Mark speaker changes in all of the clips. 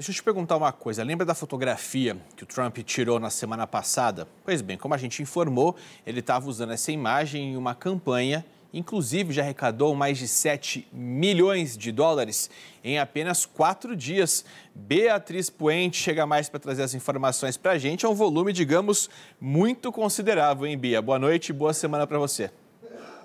Speaker 1: Deixa eu te perguntar uma coisa. Lembra da fotografia que o Trump tirou na semana passada? Pois bem, como a gente informou, ele estava usando essa imagem em uma campanha. Inclusive, já arrecadou mais de 7 milhões de dólares em apenas quatro dias. Beatriz Puente chega mais para trazer as informações para a gente. É um volume, digamos, muito considerável, hein, Bia? Boa noite e boa semana para você.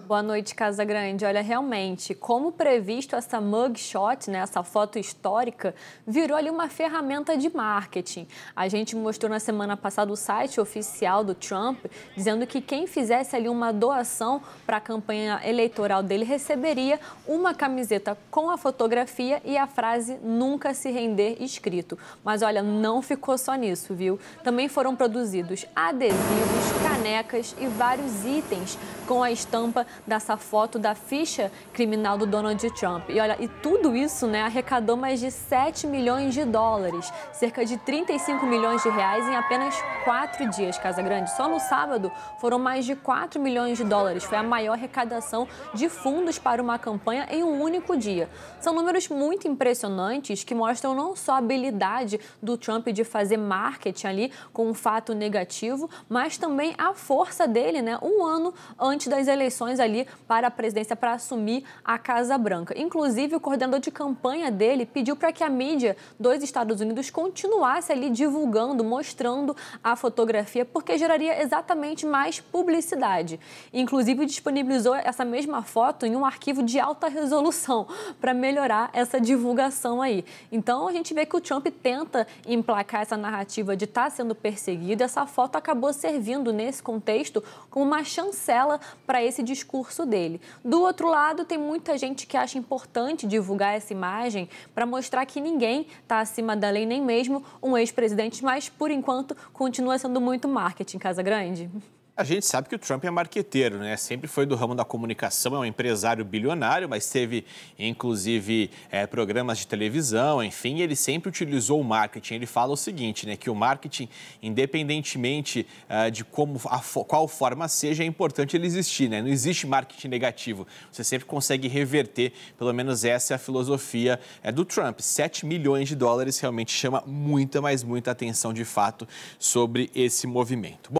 Speaker 2: Boa noite, Casa Grande. Olha, realmente, como previsto, essa mugshot, né, essa foto histórica, virou ali uma ferramenta de marketing. A gente mostrou na semana passada o site oficial do Trump, dizendo que quem fizesse ali uma doação para a campanha eleitoral dele receberia uma camiseta com a fotografia e a frase nunca se render escrito. Mas olha, não ficou só nisso, viu? Também foram produzidos adesivos, canecas e vários itens com a estampa dessa foto da ficha criminal do Donald Trump. E olha, e tudo isso né, arrecadou mais de 7 milhões de dólares, cerca de 35 milhões de reais em apenas quatro dias, Casa Grande. Só no sábado foram mais de 4 milhões de dólares. Foi a maior arrecadação de fundos para uma campanha em um único dia. São números muito impressionantes que mostram não só a habilidade do Trump de fazer marketing ali com um fato negativo, mas também a força dele, né? Um ano antes das eleições ali para a presidência para assumir a Casa Branca. Inclusive, o coordenador de campanha dele pediu para que a mídia dos Estados Unidos continuasse ali divulgando, mostrando a fotografia, porque geraria exatamente mais publicidade. Inclusive, disponibilizou essa mesma foto em um arquivo de alta resolução para melhorar essa divulgação aí. Então, a gente vê que o Trump tenta emplacar essa narrativa de estar tá sendo perseguido. Essa foto acabou servindo nesse contexto como uma chancela para esse discurso discurso dele. Do outro lado, tem muita gente que acha importante divulgar essa imagem para mostrar que ninguém está acima da lei, nem mesmo um ex-presidente, mas por enquanto continua sendo muito marketing Casa Grande.
Speaker 1: A gente sabe que o Trump é marqueteiro, né? Sempre foi do ramo da comunicação, é um empresário bilionário, mas teve, inclusive, é, programas de televisão, enfim, ele sempre utilizou o marketing. Ele fala o seguinte, né? Que o marketing, independentemente é, de como a, qual forma seja, é importante ele existir, né? Não existe marketing negativo. Você sempre consegue reverter, pelo menos essa é a filosofia é, do Trump. 7 milhões de dólares realmente chama muita, mas muita atenção de fato sobre esse movimento. Bom,